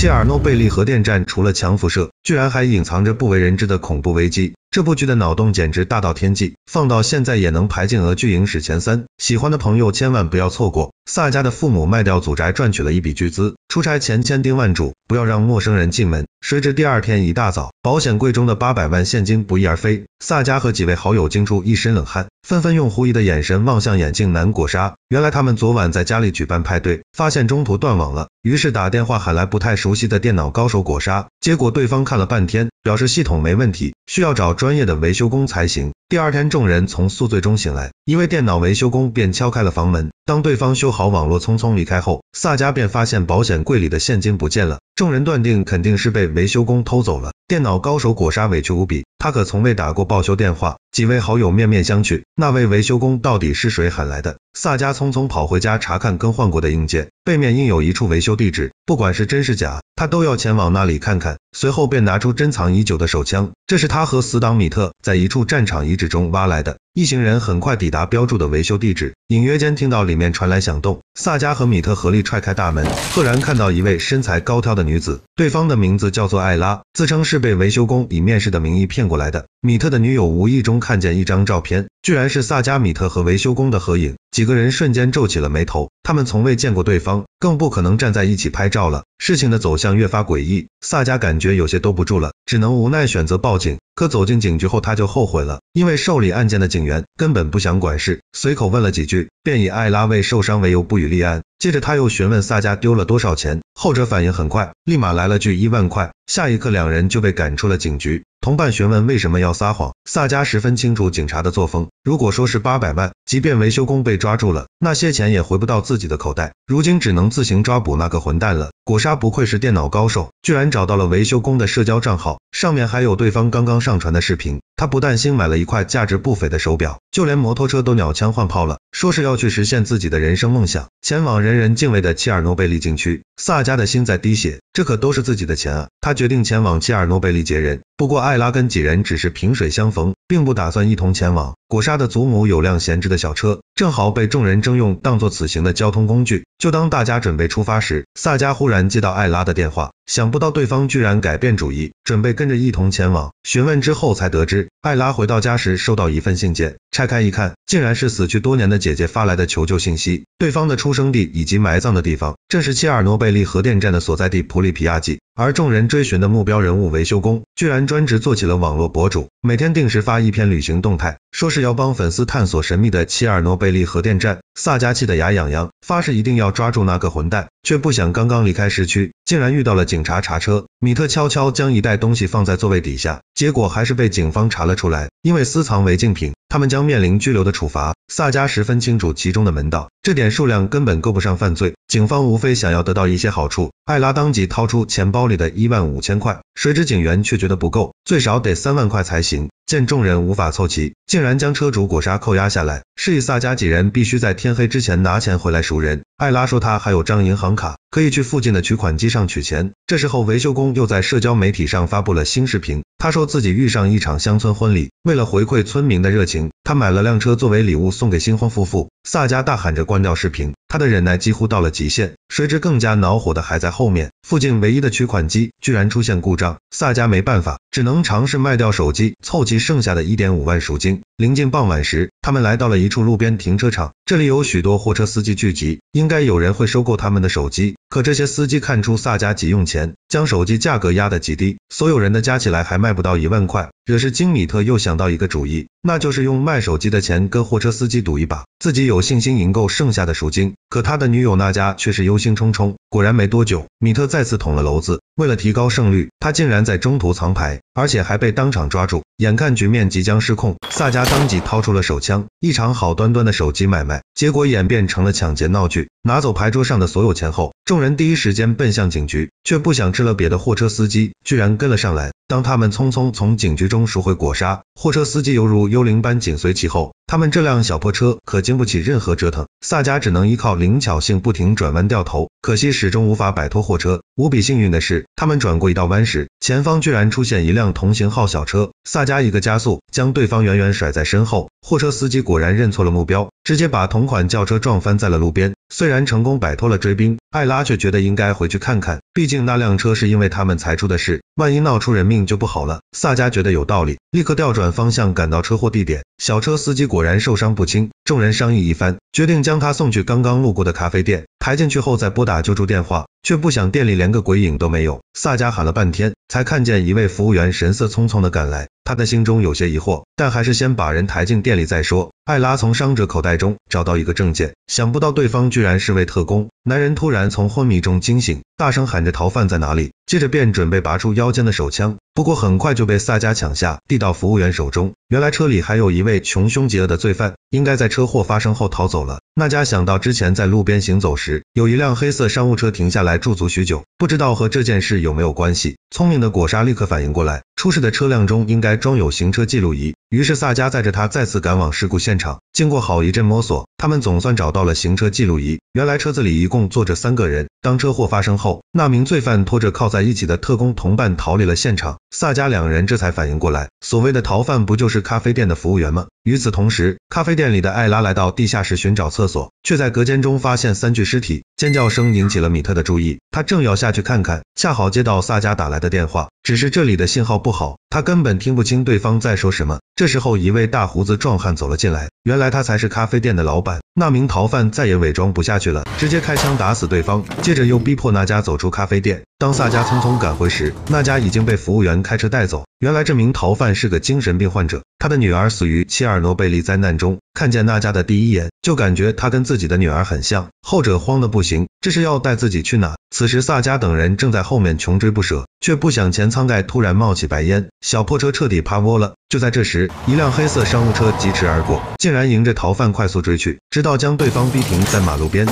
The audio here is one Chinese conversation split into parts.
切尔诺贝利核电站除了强辐射，居然还隐藏着不为人知的恐怖危机。这部剧的脑洞简直大到天际，放到现在也能排进俄剧影史前三，喜欢的朋友千万不要错过。萨迦的父母卖掉祖宅赚取了一笔巨资，出差前千叮万嘱，不要让陌生人进门。谁知第二天一大早，保险柜中的八百万现金不翼而飞，萨迦和几位好友惊出一身冷汗，纷纷用狐疑的眼神望向眼镜男果沙。原来他们昨晚在家里举办派对，发现中途断网了，于是打电话喊来不太熟悉的电脑高手果沙，结果对方看了半天。表示系统没问题，需要找专业的维修工才行。第二天，众人从宿醉中醒来，一位电脑维修工便敲开了房门。当对方修好网络匆匆离开后，萨迦便发现保险柜里的现金不见了。众人断定肯定是被维修工偷走了。电脑高手果沙委屈无比，他可从未打过报修电话。几位好友面面相觑，那位维修工到底是谁喊来的？萨迦匆匆跑回家查看更换过的硬件，背面印有一处维修地址，不管是真是假，他都要前往那里看看。随后便拿出珍藏已久的手枪。这是他和死党米特在一处战场遗址中挖来的。一行人很快抵达标注的维修地址，隐约间听到里面传来响动。萨迦和米特合力踹开大门，赫然看到一位身材高挑的女子。对方的名字叫做艾拉，自称是被维修工以面试的名义骗过来的。米特的女友无意中看见一张照片，居然是萨迦、米特和维修工的合影。几个人瞬间皱起了眉头，他们从未见过对方，更不可能站在一起拍照了。事情的走向越发诡异，萨迦感觉有些兜不住了。只能无奈选择报警，可走进警局后他就后悔了，因为受理案件的警员根本不想管事，随口问了几句，便以艾拉未受伤为由不予立案。接着他又询问萨加丢了多少钱，后者反应很快，立马来了句一万块。下一刻，两人就被赶出了警局。同伴询问为什么要撒谎，萨迦十分清楚警察的作风。如果说是八百万，即便维修工被抓住了，那些钱也回不到自己的口袋。如今只能自行抓捕那个混蛋了。古沙不愧是电脑高手，居然找到了维修工的社交账号，上面还有对方刚刚上传的视频。他不但新买了一块价值不菲的手表，就连摩托车都鸟枪换炮了，说是要去实现自己的人生梦想，前往人人敬畏的切尔诺贝利禁区。萨迦的心在滴血，这可都是自己的钱啊！他决定前往切尔诺贝利接人，不过艾拉跟几人只是萍水相逢，并不打算一同前往。古沙的祖母有辆闲置的小车，正好被众人征用，当做此行的交通工具。就当大家准备出发时，萨迦忽然接到艾拉的电话，想不到对方居然改变主意，准备跟着一同前往。询问之后才得知，艾拉回到家时收到一份信件。拆开一看，竟然是死去多年的姐姐发来的求救信息。对方的出生地以及埋葬的地方，正是切尔诺贝利核电站的所在地普里皮亚季。而众人追寻的目标人物维修工，居然专职做起了网络博主，每天定时发一篇旅行动态，说是要帮粉丝探索神秘的切尔诺贝利核电站。萨加气得牙痒痒，发誓一定要抓住那个混蛋。却不想刚刚离开市区，竟然遇到了警察查车。米特悄悄将一袋东西放在座位底下，结果还是被警方查了出来。因为私藏违禁品，他们将面临拘留的处罚。萨加十分清楚其中的门道，这点数量根本够不上犯罪，警方无非想要得到一些好处。艾拉当即掏出钱包里的一万五千块，谁知警员却觉得不够。最少得三万块才行。见众人无法凑齐，竟然将车主裹杀扣押下来，示意萨家几人必须在天黑之前拿钱回来赎人。艾拉说他还有张银行卡，可以去附近的取款机上取钱。这时候，维修工又在社交媒体上发布了新视频，他说自己遇上一场乡村婚礼，为了回馈村民的热情。他买了辆车作为礼物送给新婚夫妇，萨迦大喊着关掉视频，他的忍耐几乎到了极限。谁知更加恼火的还在后面，附近唯一的取款机居然出现故障，萨迦没办法，只能尝试卖掉手机，凑齐剩下的一点五万赎金。临近傍晚时，他们来到了一处路边停车场，这里有许多货车司机聚集，应该有人会收购他们的手机。可这些司机看出萨迦急用钱，将手机价格压得极低，所有人的加起来还卖不到一万块。惹是金米特又想到一个主意，那就是用卖手机的钱跟货车司机赌一把，自己有信心赢够剩下的赎金。可他的女友娜佳却是忧心忡忡。果然没多久，米特再次捅了娄子。为了提高胜率，他竟然在中途藏牌，而且还被当场抓住。眼看局面即将失控，萨迦当即掏出了手枪。一场好端端的手机买卖，结果演变成了抢劫闹剧。拿走牌桌上的所有钱后，众人第一时间奔向警局，却不想吃了瘪的货车司机居然跟了上来。当他们匆匆从警局中赎回果沙，货车司机犹如幽灵般紧随其后。他们这辆小破车可经不起任何折腾，萨迦只能依靠灵巧性不停转弯掉头，可惜始终无法摆脱货车。无比幸运的是，他们转过一道弯时，前方居然出现一辆同型号小车，萨迦一个加速，将对方远远甩在身后。货车司机果然认错了目标，直接把同款轿车撞翻在了路边。虽然成功摆脱了追兵，艾拉却觉得应该回去看看。毕竟那辆车是因为他们才出的事，万一闹出人命就不好了。萨迦觉得有道理，立刻调转方向赶到车祸地点。小车司机果然受伤不轻，众人商议一番，决定将他送去刚刚路过的咖啡店，抬进去后再拨打救助电话。却不想店里连个鬼影都没有，萨迦喊了半天，才看见一位服务员神色匆匆的赶来。他的心中有些疑惑，但还是先把人抬进店里再说。艾拉从伤者口袋中找到一个证件，想不到对方居然是位特工。男人突然从昏迷中惊醒。大声喊着“逃犯在哪里”，接着便准备拔出腰间的手枪，不过很快就被萨迦抢下，递到服务员手中。原来车里还有一位穷凶极恶的罪犯，应该在车祸发生后逃走了。那家想到之前在路边行走时，有一辆黑色商务车停下来驻足许久，不知道和这件事有没有关系。聪明的果沙立刻反应过来，出事的车辆中应该装有行车记录仪。于是萨迦载着他再次赶往事故现场。经过好一阵摸索，他们总算找到了行车记录仪。原来车子里一共坐着三个人。当车祸发生后，那名罪犯拖着靠在一起的特工同伴逃离了现场。萨迦两人这才反应过来，所谓的逃犯不就是？咖啡店的服务员吗？与此同时，咖啡店里的艾拉来到地下室寻找厕所，却在隔间中发现三具尸体，尖叫声引起了米特的注意。他正要下去看看，恰好接到萨加打来的电话，只是这里的信号不好，他根本听不清对方在说什么。这时候，一位大胡子壮汉走了进来，原来他才是咖啡店的老板。那名逃犯再也伪装不下去了，直接开枪打死对方，接着又逼迫那家走出咖啡店。当萨加匆匆赶回时，那家已经被服务员开车带走。原来这名逃犯是个精神病患者，他的女儿死于妻儿。尔诺贝利灾难中，看见娜迦的第一眼，就感觉她跟自己的女儿很像。后者慌的不行，这是要带自己去哪？此时萨迦等人正在后面穷追不舍，却不想前舱盖突然冒起白烟，小破车彻底趴窝了。就在这时，一辆黑色商务车疾驰而过，竟然迎着逃犯快速追去，直到将对方逼停在马路边。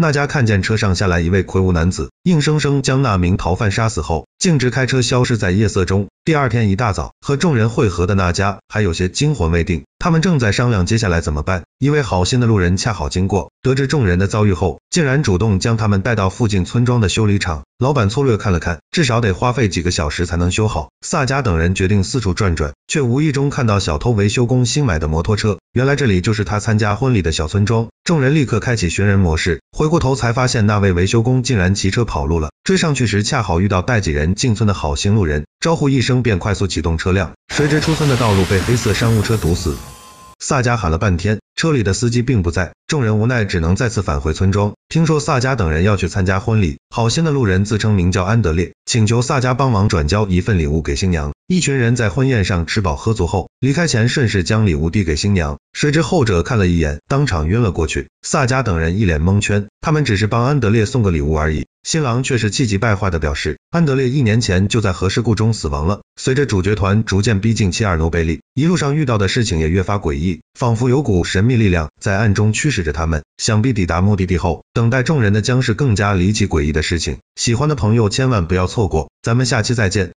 娜迦看见车上下来一位魁梧男子，硬生生将那名逃犯杀死后，径直开车消失在夜色中。第二天一大早，和众人汇合的那家还有些惊魂未定，他们正在商量接下来怎么办。一位好心的路人恰好经过，得知众人的遭遇后，竟然主动将他们带到附近村庄的修理厂。老板粗略看了看，至少得花费几个小时才能修好。萨迦等人决定四处转转，却无意中看到小偷维修工新买的摩托车。原来这里就是他参加婚礼的小村庄。众人立刻开启寻人模式，回过头才发现那位维修工竟然骑车跑路了。追上去时，恰好遇到带几人进村的好心路人。招呼一声，便快速启动车辆。谁知出村的道路被黑色商务车堵死，萨迦喊了半天，车里的司机并不在，众人无奈只能再次返回村庄。听说萨迦等人要去参加婚礼，好心的路人自称名叫安德烈，请求萨迦帮忙转交一份礼物给新娘。一群人在婚宴上吃饱喝足后，离开前顺势将礼物递给新娘，谁知后者看了一眼，当场晕了过去。萨加等人一脸蒙圈，他们只是帮安德烈送个礼物而已，新郎却是气急败坏的表示，安德烈一年前就在核事故中死亡了。随着主角团逐渐逼近切尔诺贝利，一路上遇到的事情也越发诡异，仿佛有股神秘力量在暗中驱使着他们。想必抵达目的地后，等待众人的将是更加离奇诡异的事情。喜欢的朋友千万不要错过，咱们下期再见。